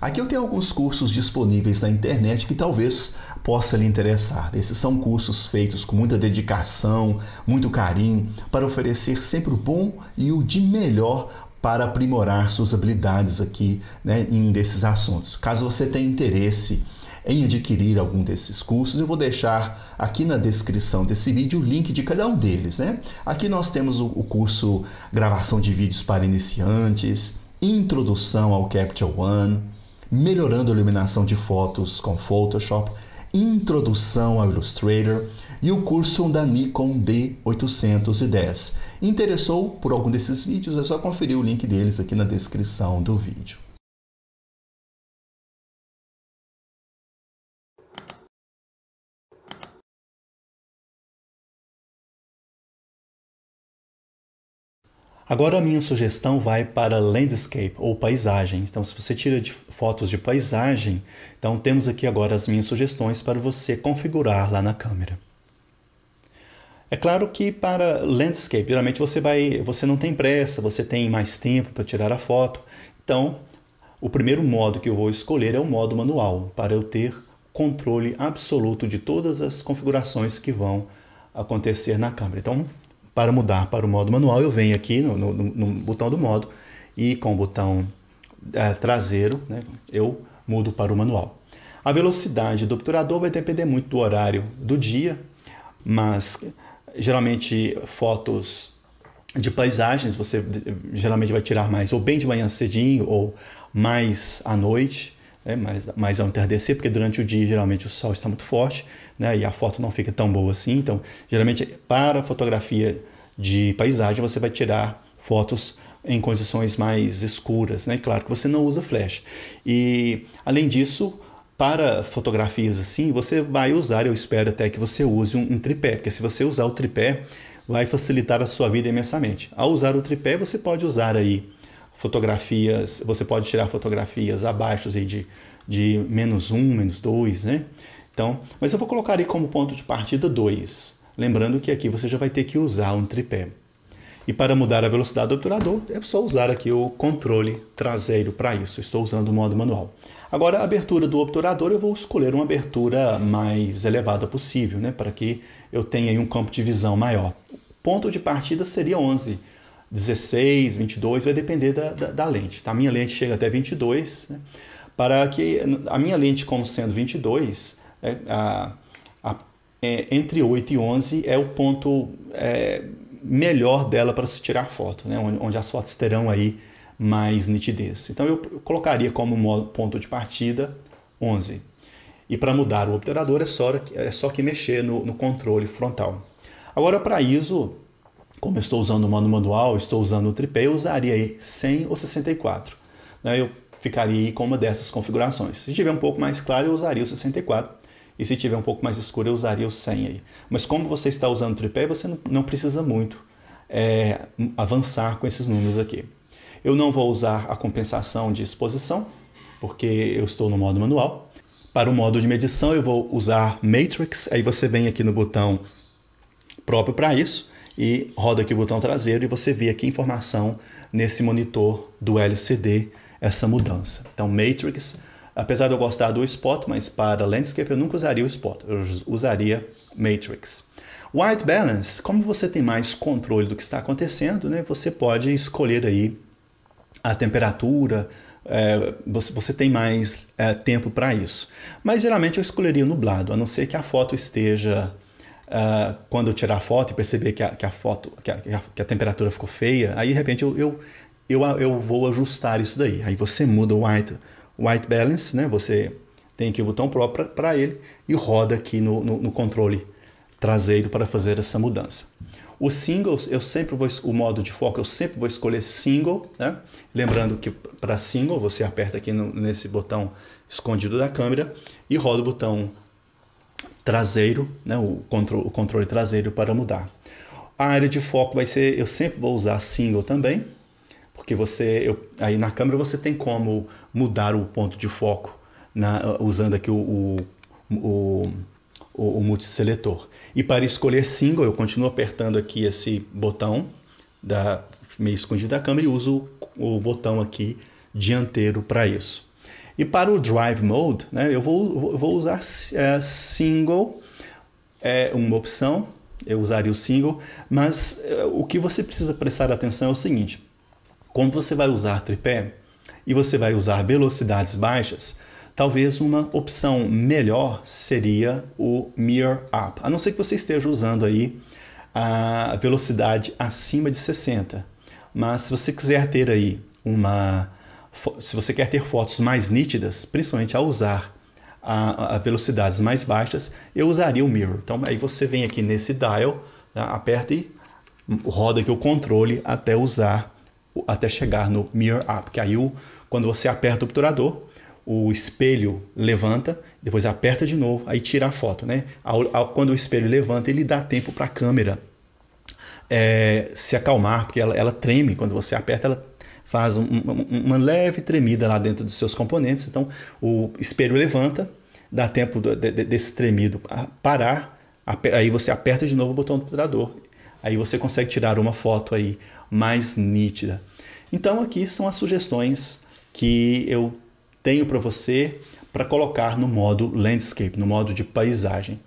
Aqui eu tenho alguns cursos disponíveis na internet que talvez possa lhe interessar. Esses são cursos feitos com muita dedicação, muito carinho, para oferecer sempre o bom e o de melhor para aprimorar suas habilidades aqui né, em desses assuntos. Caso você tenha interesse em adquirir algum desses cursos, eu vou deixar aqui na descrição desse vídeo o link de cada um deles. Né? Aqui nós temos o curso Gravação de Vídeos para Iniciantes, Introdução ao Capital One melhorando a iluminação de fotos com Photoshop, introdução ao Illustrator e o curso da Nikon D810. Interessou por algum desses vídeos? É só conferir o link deles aqui na descrição do vídeo. Agora a minha sugestão vai para landscape ou paisagem. Então, se você tira de fotos de paisagem, então temos aqui agora as minhas sugestões para você configurar lá na câmera. É claro que para landscape, geralmente você vai, você não tem pressa, você tem mais tempo para tirar a foto. Então, o primeiro modo que eu vou escolher é o modo manual, para eu ter controle absoluto de todas as configurações que vão acontecer na câmera. Então, para mudar para o modo manual, eu venho aqui no, no, no botão do modo e com o botão é, traseiro, né, eu mudo para o manual. A velocidade do obturador vai depender muito do horário do dia, mas geralmente fotos de paisagens você geralmente vai tirar mais ou bem de manhã cedinho ou mais à noite né, mais, mais ao é entardecer, porque durante o dia geralmente o sol está muito forte né, e a foto não fica tão boa assim. Então, geralmente para fotografia de paisagem você vai tirar fotos em condições mais escuras, né? Claro que você não usa flash. E além disso, para fotografias assim, você vai usar, eu espero até que você use um, um tripé, porque se você usar o tripé, vai facilitar a sua vida imensamente. Ao usar o tripé, você pode usar aí fotografias, você pode tirar fotografias abaixo assim, de, de menos um, menos dois, né? Então, mas eu vou colocar aí como ponto de partida 2. Lembrando que aqui você já vai ter que usar um tripé. E para mudar a velocidade do obturador, é só usar aqui o controle traseiro para isso. Estou usando o modo manual. Agora, a abertura do obturador, eu vou escolher uma abertura mais elevada possível, né? Para que eu tenha um campo de visão maior. O ponto de partida seria 11. 16, 22, vai depender da, da, da lente. Tá? A minha lente chega até 22, né? para que a minha lente, como sendo 22, é, a, a, é, entre 8 e 11 é o ponto é, melhor dela para se tirar foto, né? onde, onde as fotos terão aí mais nitidez. Então eu colocaria como ponto de partida 11. E para mudar o obturador é só, é só que mexer no, no controle frontal. Agora para ISO como eu estou usando o mano manual, estou usando o tripé, eu usaria 100 ou 64. Né? Eu ficaria com uma dessas configurações. Se tiver um pouco mais claro, eu usaria o 64. E se tiver um pouco mais escuro, eu usaria o 100 aí. Mas como você está usando o tripé, você não precisa muito é, avançar com esses números aqui. Eu não vou usar a compensação de exposição, porque eu estou no modo manual. Para o modo de medição, eu vou usar Matrix. Aí você vem aqui no botão próprio para isso e roda aqui o botão traseiro e você vê aqui a informação nesse monitor do LCD essa mudança. Então Matrix, apesar de eu gostar do Spot, mas para Landscape eu nunca usaria o Spot, eu usaria Matrix. White Balance, como você tem mais controle do que está acontecendo, né, você pode escolher aí a temperatura, é, você, você, tem mais é, tempo para isso. Mas geralmente eu escolheria nublado, a não ser que a foto esteja Uh, quando eu tirar a foto e perceber que a, que a foto, que a, que a, temperatura ficou feia, aí de repente eu, eu, eu, eu vou ajustar isso daí. Aí você muda o white, white balance, né? Você tem aqui o botão próprio para ele e roda aqui no, no, no, controle traseiro para fazer essa mudança. O singles, eu sempre vou, o modo de foco eu sempre vou escolher single, né? Lembrando que para single você aperta aqui no, nesse botão escondido da câmera e roda o botão traseiro, né, o, contro o controle traseiro para mudar. A área de foco vai ser, eu sempre vou usar single também, porque você, eu, aí na câmera você tem como mudar o ponto de foco na, usando aqui o, o, o, o, multiseletor. E para escolher single, eu continuo apertando aqui esse botão da meio escondido da câmera e uso o, o botão aqui dianteiro para isso. E para o Drive Mode, né, eu vou, vou usar é, Single, é uma opção, eu usaria o Single, mas é, o que você precisa prestar atenção é o seguinte, quando você vai usar tripé e você vai usar velocidades baixas, talvez uma opção melhor seria o Mirror Up, a não ser que você esteja usando aí a velocidade acima de 60, mas se você quiser ter aí uma se você quer ter fotos mais nítidas, principalmente ao usar a, a velocidades mais baixas, eu usaria o mirror. Então aí você vem aqui nesse dial, tá? aperta e roda aqui o controle até usar, até chegar no mirror up. Que aí o, quando você aperta o obturador, o espelho levanta, depois aperta de novo, aí tira a foto, né? Ao, ao, quando o espelho levanta, ele dá tempo para a câmera é, se acalmar, porque ela, ela treme quando você aperta, ela faz um, uma leve tremida lá dentro dos seus componentes. Então, o espelho levanta, dá tempo desse tremido parar, aí você aperta de novo o botão do operador, Aí você consegue tirar uma foto aí mais nítida. Então, aqui são as sugestões que eu tenho para você para colocar no modo landscape, no modo de paisagem.